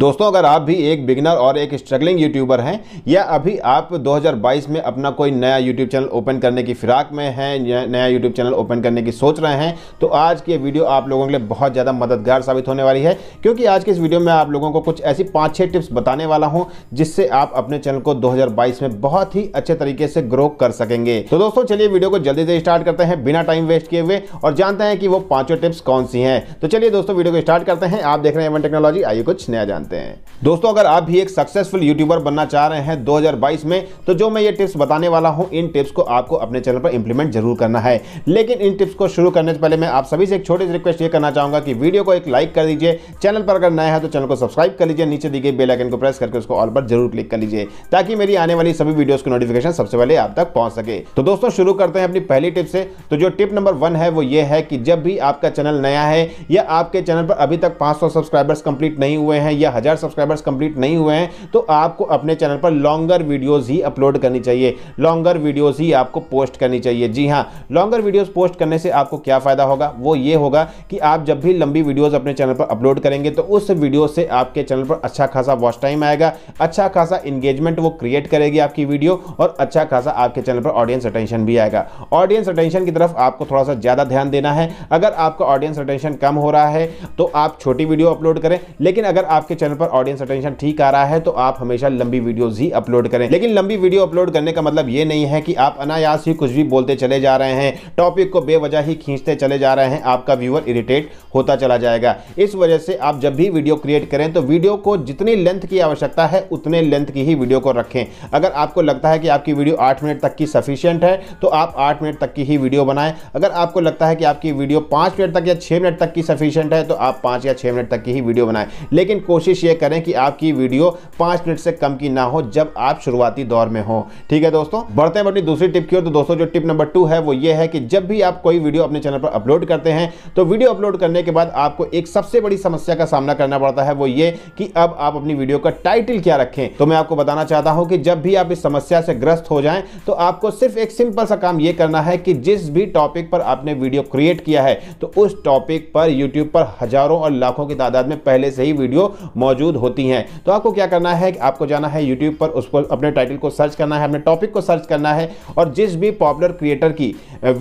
दोस्तों अगर आप भी एक बिगनर और एक स्ट्रगलिंग यूट्यूबर हैं या अभी आप 2022 में अपना कोई नया यूट्यूब चैनल ओपन करने की फिराक में हैं नया यूट्यूब चैनल ओपन करने की सोच रहे हैं तो आज की वीडियो आप लोगों के लिए बहुत ज़्यादा मददगार साबित होने वाली है क्योंकि आज के इस वीडियो में आप लोगों को कुछ ऐसी पाँच छः टिप्स बताने वाला हूँ जिससे आप अपने चैनल को दो में बहुत ही अच्छे तरीके से ग्रो कर सकेंगे तो दोस्तों चलिए वीडियो को जल्दी से स्टार्ट करते हैं बिना टाइम वेस्ट किए हुए और जानते हैं कि वो पाँचों टिप्स कौन सी हैं तो चलिए दोस्तों वीडियो को स्टार्ट करते हैं आप देख रहे हैं एवन टेक्नोलॉजी आइए कुछ नया जानते हैं दोस्तों अगर आप भी एक सक्सेसफुल यूट्यूबर बनना चाह रहे हैं 2022 में तो जो मैं ये टिप्स बताने वाला हूं इन टिप्स को आपको अपने चैनल पर इंप्लीमेंट जरूर करना है लेकिन इन टिप्स को शुरू करने से पहले मैं आप सभी से एक छोटी सी रिक्वेस्ट ये करना चाहूंगा कि वीडियो को एक लाइक कर दीजिए चैनल पर अगर नया है तो चैनल को सब्सक्राइब कर लीजिए नीचे दी गई बेलाइकन को प्रेस करके उसको ऑल पर जरूर क्लिक कर लीजिए ताकि मेरी आने वाली सभी वीडियोज की नोटिफिकेशन सबसे पहले आप तक पहुंच सके तो दोस्तों शुरू करते हैं अपनी पहली टिप से तो जो टिप नंबर वन है वो ये है कि जब भी आपका चैनल नया है या आपके चैनल पर अभी तक पांच सब्सक्राइबर्स कंप्लीट नहीं हुए हैं या या हज़ार सब्सक्राइबर्स कंप्लीट नहीं हुए हैं तो आपको अपने चैनल पर लॉन्गर वीडियोज़ ही अपलोड करनी चाहिए लॉन्गर वीडियोज़ ही आपको पोस्ट करनी चाहिए जी हाँ लॉन्गर वीडियोज़ पोस्ट करने से आपको क्या फ़ायदा होगा वो ये होगा कि आप जब भी लंबी वीडियोज़ अपने चैनल पर अपलोड करेंगे तो उस वीडियो से आपके चैनल पर अच्छा खासा वॉच टाइम आएगा अच्छा खासा इंगेजमेंट वो क्रिएट करेगी आपकी वीडियो और अच्छा खासा आपके चैनल पर ऑडियंस अटेंशन भी आएगा ऑडियंस अटेंशन की तरफ आपको थोड़ा सा ज़्यादा ध्यान देना है अगर आपका ऑडियंस अटेंशन कम हो रहा है तो आप छोटी वीडियो अपलोड करें लेकिन अगर आपके चैनल पर ऑडियंस अटेंशन ठीक आ रहा है तो आप हमेशा लंबी वीडियोज ही अपलोड करें लेकिन लंबी वीडियो अपलोड करने का मतलब ये नहीं है कि आप अनायास ही कुछ भी बोलते चले जा रहे हैं टॉपिक को बेवजह ही खींचते चले जा रहे हैं आपका व्यूअर इरिटेट होता चला जाएगा इस वजह से आप जब भी वीडियो क्रिएट करें तो वीडियो को जितनी लेंथ की आवश्यकता है उतने लेंथ की ही वीडियो को रखें अगर आपको लगता है कि आपकी वीडियो आठ मिनट तक की सफिशियंट है तो आप आठ मिनट तक की ही वीडियो बनाएं अगर आपको लगता है कि आपकी वीडियो पांच मिनट तक या छह मिनट तक की सफिशियंट है तो आप पांच या छह मिनट तक की ही वीडियो बनाएं लेकिन कोशिश कोशिश ये करें कि आपकी वीडियो पाँच मिनट से कम की ना हो जब आप शुरुआती दौर में हो ठीक है दोस्तों बढ़ते हैं अपनी दूसरी टिप की ओर तो दोस्तों जो टिप नंबर टू है वो ये है कि जब भी आप कोई वीडियो अपने चैनल पर अपलोड करते हैं तो वीडियो अपलोड करने के बाद आपको एक सबसे बड़ी समस्या का सामना करना पड़ता है वो ये कि अब आप अपनी वीडियो का टाइटल क्या रखें तो मैं आपको बताना चाहता हूं कि जब भी आप इस समस्या से ग्रस्त हो जाएं तो आपको सिर्फ एक सिंपल सा काम यह करना है कि जिस भी टॉपिक पर आपने वीडियो क्रिएट किया है तो उस टॉपिक पर यूट्यूब पर हजारों और लाखों की तादाद में पहले से ही वीडियो मौजूद होती हैं तो आपको क्या करना है आपको जाना है यूट्यूब पर उसको अपने टाइटल को सर्च करना है अपने टॉपिक को सर्च करना है और जिस भी पॉपुलर क्रिएटर की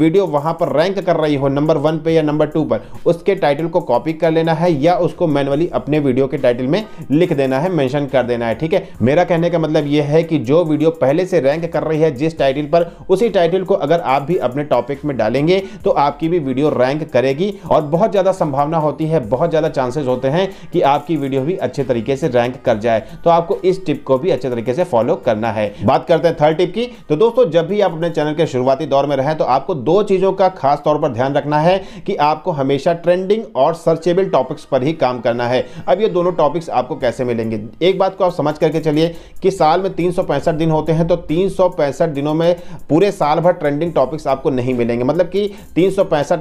वीडियो वहाँ पर रैंक कर रही हो नंबर वन पे या नंबर टू पर उसके टाइटल को कॉपी कर लेना है या उसको मैनुअली अपने वीडियो के टाइटल में लिख देना है मैंशन कर देना है ठीक है मेरा कहने का मतलब यह है कि जो वीडियो पहले से रैंक कर रही है जिस टाइटल पर उसी टाइटल को अगर आप भी अपने टॉपिक में डालेंगे तो आपकी भी वीडियो रैंक करेगी और बहुत ज़्यादा संभावना होती है बहुत ज़्यादा चांसेस होते हैं कि आपकी वीडियो भी अच्छे तरीके से रैंक कर जाए तो आपको इस टिप को भी अच्छे तरीके से फॉलो करना है बात करते हैं थर्ड टिप की तो दोस्तों जब भी आप अपने चैनल के शुरुआती दौर में रहें तो आपको दो चीज़ों का खास तौर पर ध्यान रखना है कि आपको हमेशा ट्रेंडिंग और सर्चेबल टॉपिक्स पर ही काम करना है अब ये दोनों टॉपिक्स आपको कैसे मिलेंगे एक बात को आप समझ करके चलिए कि साल में तीन दिन होते हैं तो तीन दिनों में पूरे साल भर ट्रेंडिंग टॉपिक्स आपको नहीं मिलेंगे मतलब कि तीन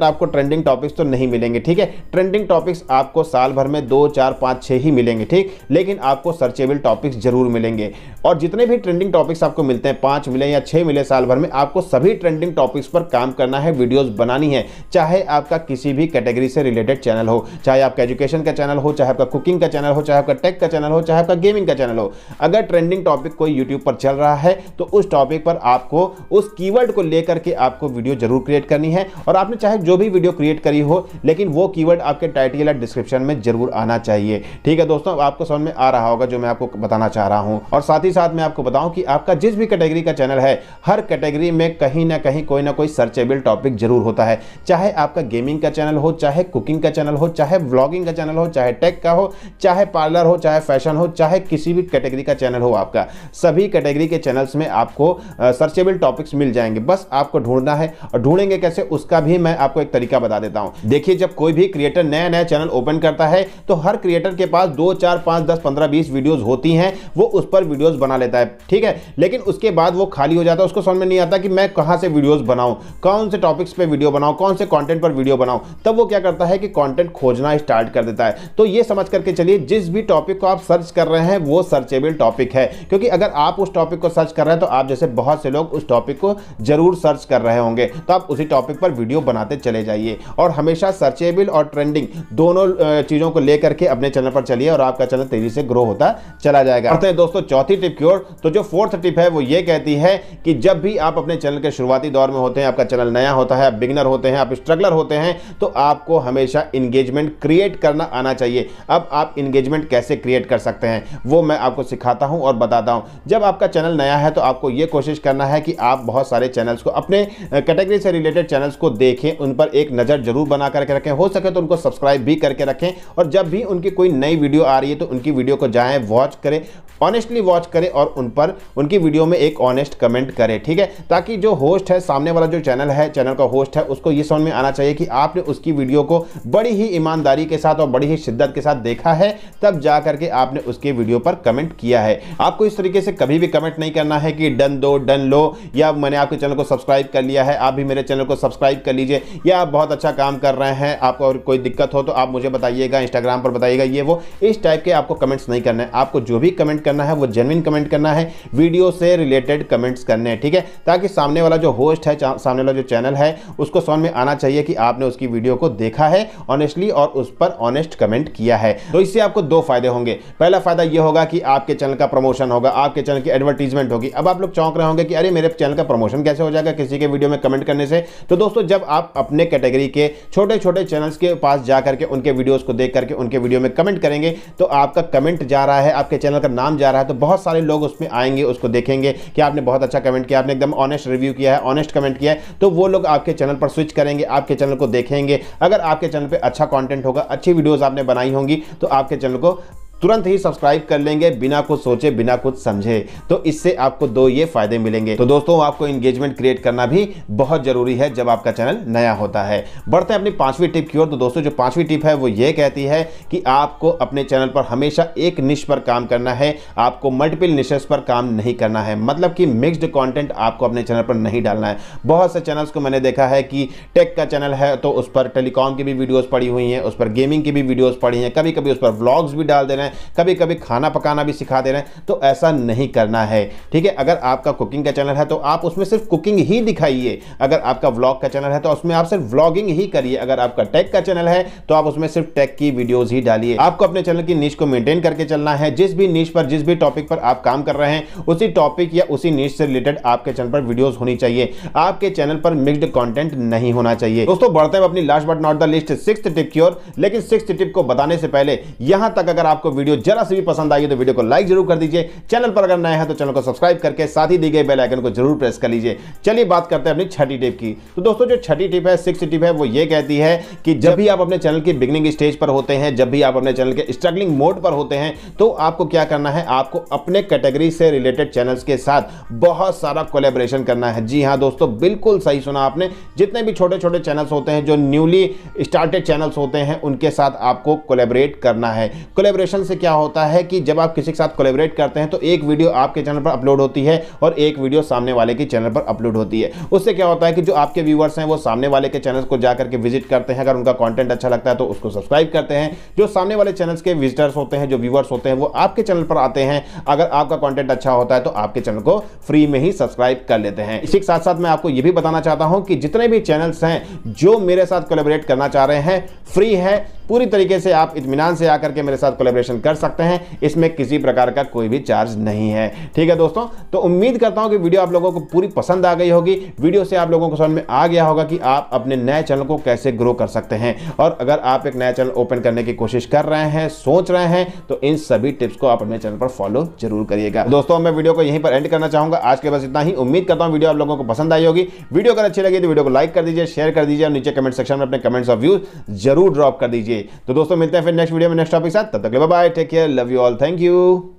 आपको ट्रेंडिंग टॉपिक्स तो नहीं मिलेंगे ठीक है ट्रेंडिंग टॉपिक्स आपको साल भर में दो चार पाँच छः ही मिलेंगे मिलेंगे ठीक लेकिन आपको सर्चेबल टॉपिक्स जरूर मिलेंगे और जितने भी ट्रेंडिंग टॉपिक्स आपको मिलते हैं पांच मिले या छह मिले साल भर में आपको सभी ट्रेंडिंग टॉपिक्स पर काम करना है वीडियोस बनानी है चाहे आपका किसी भी कैटेगरी से रिलेटेड चैनल हो चाहे आपका एजुकेशन का चैनल हो चाहे आपका कुकिंग का चैनल हो चाहे आपका टेक का चैनल हो चाहे आपका गेमिंग का चैनल हो अगर ट्रेंडिंग टॉपिक कोई यूट्यूब पर चल रहा है तो उस टॉपिक पर आपको उस कीवर्ड को लेकर के आपको वीडियो जरूर क्रिएट करनी है और आपने चाहे जो भी वीडियो क्रिएट करी हो लेकिन वो कीवर्ड आपके टाइटल या डिस्क्रिप्शन में जरूर आना चाहिए ठीक है दोस्तों दोस्तों आपको समझ में आ रहा होगा जो मैं आपको बताना चाह रहा हूँ और साथ ही साथ मैं आपको बताऊँ कि आपका जिस भी कैटेगरी का चैनल है हर कैटेगरी में कहीं ना कहीं कोई ना कोई सर्चेबल टॉपिक जरूर होता है चाहे आपका गेमिंग का चैनल हो चाहे कुकिंग का चैनल हो चाहे ब्लॉगिंग का चैनल हो चाहे टेक का हो चाहे पार्लर हो चाहे फैशन हो चाहे किसी भी कैटेगरी का चैनल हो आपका सभी कैटेगरी के चैनल्स में आपको सर्चेबल टॉपिक्स मिल जाएंगे बस आपको ढूंढना है और ढूंढेंगे कैसे उसका भी मैं आपको एक तरीका बता देता हूं देखिए जब कोई भी क्रिएटर नया नया चैनल ओपन करता है तो हर क्रिएटर के पास दो चार पाँच दस पंद्रह बीस वीडियोज़ होती हैं वो उस पर वीडियोज़ बना लेता है ठीक है लेकिन उसके बाद वो खाली हो जाता है उसको समझ में नहीं आता कि मैं कहाँ से वीडियोज़ बनाऊँ कौन से टॉपिक्स पर वीडियो बनाऊँ कौन से कॉन्टेंट पर वीडियो बनाऊँ तब वो क्या करता है कि कॉन्टेंट खोजना स्टार्ट कर देता है तो ये समझ करके चलिए जिस भी टॉपिक को आप सर्च कर रहे हैं वो सर्चेबल टॉपिक है क्योंकि अगर आप उस टॉपिक को सर्च कर रहे हैं तो आप जैसे बहुत से लोग उस टॉपिक को जरूर सर्च कर रहे होंगे तो आप उसी टॉपिक पर वीडियो बनाते चले जाइए और हमेशा सर्चेबल और ट्रेंडिंग दोनों चीज़ों को लेकर के अपने चैनल पर चलिए और और आपका चैनल तेजी से ग्रो होता चला जाएगा अर्थात दोस्तों चौथी टिप की ओर तो जो फोर्थ टिप है वो ये कहती है कि जब भी आप अपने चैनल के शुरुआती दौर में होते हैं आपका चैनल नया होता है आप बिगनर होते हैं आप स्ट्रगलर होते हैं तो आपको हमेशा इंगेजमेंट क्रिएट करना आना चाहिए अब आप इंगेजमेंट कैसे क्रिएट कर सकते हैं वो मैं आपको सिखाता हूँ और बताता हूँ जब आपका चैनल नया है तो आपको ये कोशिश करना है कि आप बहुत सारे चैनल्स को अपने कैटेगरी से रिलेटेड चैनल्स को देखें उन पर एक नज़र जरूर बना करके रखें हो सके तो उनको सब्सक्राइब भी करके रखें और जब भी उनकी कोई नई वीडियो आ रही है तो उनकी वीडियो को जाएँ वॉच करें ऑनेस्टली वॉच करें और उन पर उनकी वीडियो में एक ऑनेस्ट कमेंट करें ठीक है ताकि जो होस्ट है सामने वाला जो चैनल है चैनल का होस्ट है उसको ये समझ में आना चाहिए कि आपने उसकी वीडियो को बड़ी ही ईमानदारी के साथ और बड़ी ही शिद्दत के साथ देखा है तब जा करके आपने उसके वीडियो पर कमेंट किया है आपको इस तरीके से कभी भी कमेंट नहीं करना है कि डन दो डन लो या मैंने आपके चैनल को सब्सक्राइब कर लिया है आप भी मेरे चैनल को सब्सक्राइब कर लीजिए या आप बहुत अच्छा काम कर रहे हैं आपको कोई दिक्कत हो तो आप मुझे बताइएगा इंस्टाग्राम पर बताइएगा ये वो इस टाइप के आपको कमेंट्स नहीं करना है आपको जो भी कमेंट करना है वो जेनविन कमेंट करना है वीडियो से रिलेटेड कमेंट्स करने हैं ठीक है ताकि सामने वाला जो होस्ट है सामने वाला जो चैनल है उसको समझ में आना चाहिए कि आपने उसकी वीडियो को देखा है ऑनेस्टली और उस पर ऑनेस्ट कमेंट किया है तो इससे आपको दो फायदे होंगे पहला फायदा यह होगा कि आपके चैनल का प्रमोशन होगा आपके चैनल की एडवर्टीजमेंट होगी अब आप लोग चौंक रहे होंगे कि अरे मेरे चैनल का प्रमोशन कैसे हो जाएगा किसी के वीडियो में कमेंट करने से तो दोस्तों जब आप अपने कैटेगरी के छोटे छोटे चैनल्स के पास जाकर के उनके वीडियोस को देख करके उनके वीडियो में कमेंट करेंगे तो आपका कमेंट जा रहा है आपके चैनल का नाम जा रहा है तो बहुत सारे लोग उसमें आएंगे उसको देखेंगे कि आपने बहुत अच्छा कमेंट किया आपने एकदम ऑनेस्ट रिव्यू किया है ऑनेस्ट कमेंट किया है तो वो लोग आपके चैनल पर स्विच करेंगे आपके चैनल को देखेंगे अगर आपके चैनल पर अच्छा कॉन्टेंट होगा अच्छी वीडियोज़ आपने बनाई होंगी तो आपके चैनल को तुरंत ही सब्सक्राइब कर लेंगे बिना कुछ सोचे बिना कुछ समझे तो इससे आपको दो ये फायदे मिलेंगे तो दोस्तों आपको इंगेजमेंट क्रिएट करना भी बहुत जरूरी है जब आपका चैनल नया होता है बढ़ते हैं अपनी पांचवी टिप की ओर तो दोस्तों जो पांचवी टिप है वो ये कहती है कि आपको अपने चैनल पर हमेशा एक निश पर काम करना है आपको मल्टीपल निशेस पर काम नहीं करना है मतलब कि मिक्सड कॉन्टेंट आपको अपने चैनल पर नहीं डालना है बहुत से चैनल्स को मैंने देखा है कि टेक का चैनल है तो उस पर टेलीकॉम की भी वीडियोज पड़ी हुई हैं उस पर गेमिंग की भी वीडियोज पड़ी हैं कभी कभी उस पर ब्लॉग्स भी डाल दे रहे हैं हैं कभी कभी खाना पकाना भी सिखा दे रहे हैं तो ऐसा नहीं करना है ठीक है अगर आपका कुकिंग का चैनल है तो आप उसमें सिर्फ कुकिंग ही दिखाइए अगर आपका व्लॉग का चैनल है तो उसमें आप सिर्फ व्लॉगिंग ही करिए अगर आपका टेक का चैनल है तो आप उसमें सिर्फ टेक की वीडियोज ही डालिए आपको अपने चैनल की नीच को मेंटेन करके चलना है जिस भी नीच पर जिस भी टॉपिक पर आप काम कर रहे हैं उसी टॉपिक या उसी नीच से रिलेटेड आपके चैनल पर वीडियोज होनी चाहिए आपके चैनल पर मिक्सड कॉन्टेंट नहीं होना चाहिए दोस्तों बढ़ते हैं अपनी last but not the least six tip की ओर लेकिन सिक्स टिप को बताने से पहले यहां तक अगर आपको वीडियो जरा से भी पसंद आई है तो वीडियो को लाइक जरूर कर दीजिए चैनल पर अगर नए हैं तो चैनल को सब्सक्राइब करके साथ ही दी गई बेलाइकन को जरूर प्रेस कर लीजिए चलिए बात करते हैं अपनी छठी टिप की तो दोस्तों जो छठी टिप है सिक्स टिप है वो ये कहती है कि जब भी आप अपने चैनल की बिगनिंग स्टेज पर होते हैं जब भी आप अपने चैनल के स्ट्रगलिंग मोड पर होते हैं तो आपको क्या करना है आपको अपने कैटेगरी से रिलेटेड चैनल्स के साथ बहुत सारा कोलेबरेशन करना है जी हाँ दोस्तों बिल्कुल सही सुना आपने जितने भी छोटे छोटे चैनल्स होते हैं जो न्यूली स्टार्टेड चैनल्स होते हैं उनके साथ आपको कोलेबरेट करना है कोलेबरेशन से क्या होता है कि जब आप किसी के साथ कोलेबरेट करते हैं तो एक वीडियो आपके चैनल पर अपलोड होती है और एक वीडियो सामने वाले के चैनल पर अपलोड होती है उससे क्या होता है कि जो आपके व्यूवर्स हैं वो सामने वाले के चैनल को जाकर के विजिट करते हैं अगर उनका कॉन्टेंट अच्छा लगता है तो उसको सब्सक्राइब करते हैं जो सामने वाले चैनल के विजिटर्स होते हैं जो व्यूवर्स होते हैं वो आपके चैनल पर आते हैं अगर आपका कॉन्टेंट अच्छा होता है तो आपके चैनल को फ्री में ही सब्सक्राइब कर लेते हैं इसी के साथ साथ मैं आपको यह भी बताना चाहता हूँ कि जितने भी चैनल्स हैं जो मेरे साथ कोलेबरेट करना चाह रहे हैं फ्री है पूरी तरीके से आप इतमान से आकर के मेरे साथ कोलेब्रेशन कर सकते हैं इसमें किसी प्रकार का कोई भी चार्ज नहीं है ठीक है दोस्तों तो उम्मीद करता हूँ कि वीडियो आप लोगों को पूरी पसंद आ गई होगी वीडियो से आप लोगों को समझ में आ गया होगा कि आप अपने नए चैनल को कैसे ग्रो कर सकते हैं और अगर आप एक नया चैनल ओपन करने की कोशिश कर रहे हैं सोच रहे हैं तो इन सभी टिप्स को आप अपने चैनल पर फॉलो जरूर करिएगा दोस्तों मैं वीडियो को यहीं पर एंड करना चाहूँगा आज के बस इतना ही उम्मीद करता हूँ वीडियो आप लोगों को पसंद आई होगी वीडियो अगर अच्छी लगी तो वीडियो को लाइक कर दीजिए शेयर कर दीजिए और नीचे कमेंट सेक्शन में अपने कमेंट्स ऑफ व्यूज जरूर ड्रॉप कर दीजिए तो दोस्तों मिलते हैं फिर नेक्स्ट वीडियो में नेक्स्ट टॉपिक साथ तब तक bye take care love you all thank you